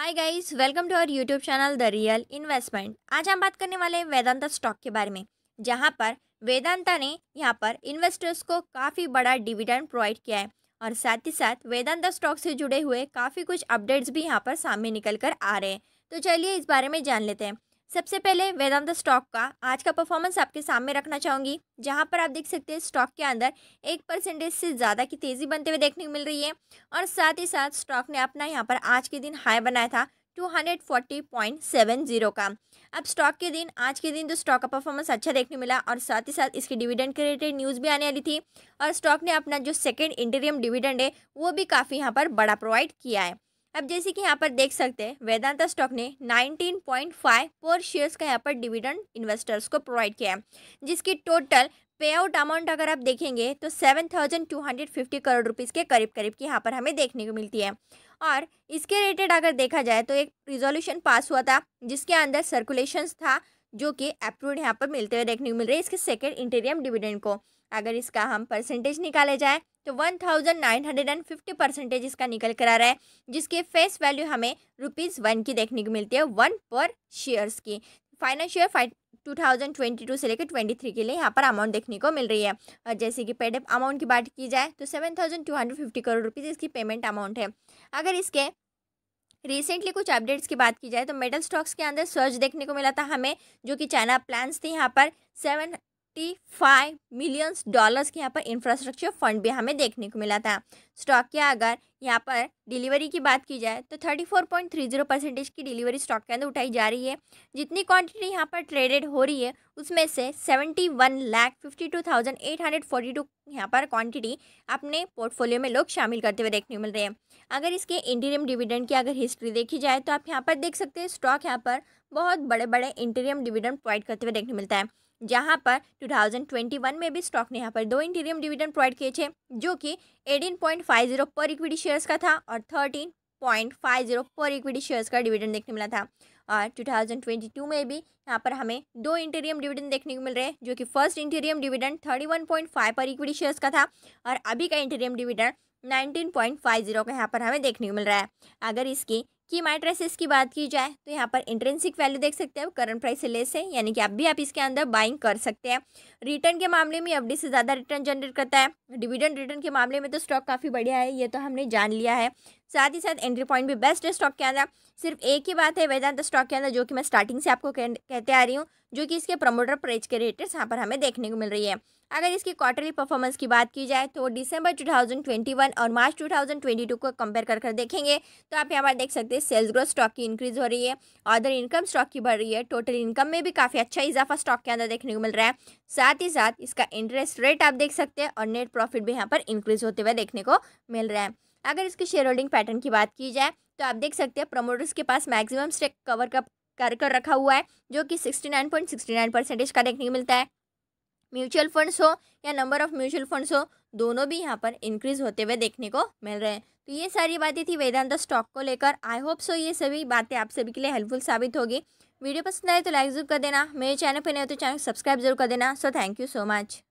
hi guys welcome to our YouTube channel the real investment आज हम बात करने वाले हैं वेदांता स्टॉक के बारे में जहां पर वेदांता ने यहां पर इन्वेस्टर्स को काफ़ी बड़ा डिविडेंड प्रोवाइड किया है और साथ ही साथ वेदांता स्टॉक से जुड़े हुए काफ़ी कुछ अपडेट्स भी यहाँ पर सामने निकल कर आ रहे हैं तो चलिए इस बारे में जान लेते हैं सबसे पहले वेदांत स्टॉक का आज का परफॉर्मेंस आपके सामने रखना चाहूँगी जहाँ पर आप देख सकते हैं स्टॉक के अंदर एक परसेंटेज से ज़्यादा की तेज़ी बनते हुए देखने को मिल रही है और साथ ही साथ स्टॉक ने अपना यहाँ पर आज के दिन हाई बनाया था 240.70 का अब स्टॉक के दिन आज के दिन तो स्टॉक का परफॉर्मेंस अच्छा देखने मिला और साथ ही साथ इसकी डिविडेंड के रिलेटेड न्यूज़ भी आने वाली थी और स्टॉक ने अपना जो सेकेंड इंटरियम डिविडेंड है वो भी काफ़ी यहाँ पर बड़ा प्रोवाइड किया है अब जैसे कि यहाँ पर देख सकते हैं वेदांता स्टॉक ने 19.5 पर शेयर्स का यहाँ पर डिविडेंड इन्वेस्टर्स को प्रोवाइड किया है जिसकी टोटल पे आउट अमाउंट अगर आप देखेंगे तो 7,250 करोड़ रुपीज़ के करीब करीब की यहाँ पर हमें देखने को मिलती है और इसके रिलेटेड अगर देखा जाए तो एक रिजोल्यूशन पास हुआ था जिसके अंदर सर्कुलेशन था जो कि अप्रूव्ड यहाँ पर मिलते हुए देखने को मिल रही है इसके सेकेंड इंटेरियम डिविडेंड को अगर इसका हम परसेंटेज निकाले जाए तो one thousand nine hundred and fifty percentage इसका निकल कर आ रहा है जिसके फेस वैल्यू हमें रुपीज़ वन की देखने को मिलती है वन पर शेयर्स की फाइनेंशियल फाइ टू थाउजेंड ट्वेंटी टू से लेकर ट्वेंटी थ्री के लिए यहाँ पर अमाउंट देखने को मिल रही है और जैसे कि पेडअप अमाउंट की बात की जाए तो seven thousand two hundred fifty crore rupees इसकी पेमेंट अमाउंट है अगर इसके रिसेंटली कुछ अपडेट्स की बात की जाए तो मेटल स्टॉक्स के अंदर सर्च देखने को मिला था हमें जो कि चाइना प्लान्स थे यहाँ पर seven fifty five millions dollars के यहाँ पर इंफ्रास्ट्रक्चर फंड भी हमें देखने को मिला था स्टॉक की अगर यहाँ पर डिलीवरी की बात की जाए तो thirty four point three zero percentage की डिलीवरी स्टॉक के अंदर उठाई जा रही है जितनी क्वांटिटी यहाँ पर ट्रेडेड हो रही है उसमें से seventy one lakh fifty two thousand eight hundred forty two यहाँ पर क्वांटिटी अपने पोर्टफोलियो में लोग शामिल करते हुए देखने को मिल रहे हैं अगर इसके इंटीरियम डिविडेंड की अगर हिस्ट्री देखी जाए तो आप यहाँ पर देख सकते हैं स्टॉक यहाँ पर बहुत बड़े बड़े इंटीरियम डिविडेंड प्रोवाइड करते हुए देखने मिलता है जहाँ पर 2021 में भी स्टॉक ने यहाँ पर दो इंटीरियम डिविडेंड प्रोवाइड किए थे जो कि 18.50 पर इक्विटी शेयर्स का था और 13.50 पर इक्विटी शेयर्स का डिविडेंड देखने मिला था और 2022 में भी यहाँ पर हमें दो इंटीरियम डिविडेंड देखने को मिल रहे हैं जो कि first interim dividend five per equity shares का था और अभी का इंटीरियम डिविडेंड 19.50 का यहाँ पर हमें देखने को मिल रहा है अगर इसकी की माई राइसेस की बात की जाए तो यहाँ पर इंट्रेंसिक वैल्यू देख सकते हैं करंट प्राइस से लेस है यानी कि आप भी आप इसके अंदर बाइंग कर सकते हैं रिटर्न के मामले में एफडी से ज़्यादा रिटर्न जनरेट करता है डिविडेंड रिटर्न के मामले में तो स्टॉक काफ़ी बढ़िया है ये तो हमने जान लिया है साथ ही साथ एंट्री पॉइंट भी बेस्ट है स्टॉक के अंदर सिर्फ एक ही बात है वेदांत स्टॉक के अंदर जो कि मैं स्टार्टिंग से आपको कहते आ रही हूँ जो कि इसके प्रमोटर प्राइस के रिलेटेड यहाँ पर हमें देखने को मिल रही है अगर इसकी क्वार्टरली परफॉर्मेंस की बात की जाए तो दिसंबर 2021 और मार्च 2022 को कंपेयर कर कर देखेंगे तो आप यहाँ पर देख सकते हैं सेल्स ग्रोथ स्टॉक की इंक्रीज हो रही है अदर इनकम स्टॉक की बढ़ रही है टोटल इनकम में भी काफ़ी अच्छा इजाफा स्टॉक के अंदर देखने को मिल रहा है साथ ही साथ इसका इंटरेस्ट रेट आप देख सकते हैं और नेट प्रॉफिट भी यहाँ पर इंक्रीज होते हुए देखने को मिल रहा है अगर इसके शेयर होल्डिंग पैटर्न की बात की जाए तो आप देख सकते हैं प्रमोटर्स के पास मैक्सिमम स्टेक कवर का कर कर रखा हुआ है जो कि sixty nine point sixty nine percentage का देखने को मिलता है म्यूचुअल फंड्स हो या नंबर ऑफ म्यूचुअल फंड्स हो दोनों भी यहाँ पर इंक्रीज होते हुए देखने को मिल रहे हैं तो ये सारी बातें थी वेदांता स्टॉक को लेकर आई होप सो ये सभी बातें आप सभी के लिए हेल्पफुल साबित होगी वीडियो पसंद आए तो लाइक जरूर कर देना मेरे चैनल पर नहीं हो तो चैनल सब्सक्राइब जरूर कर देना so thank you so much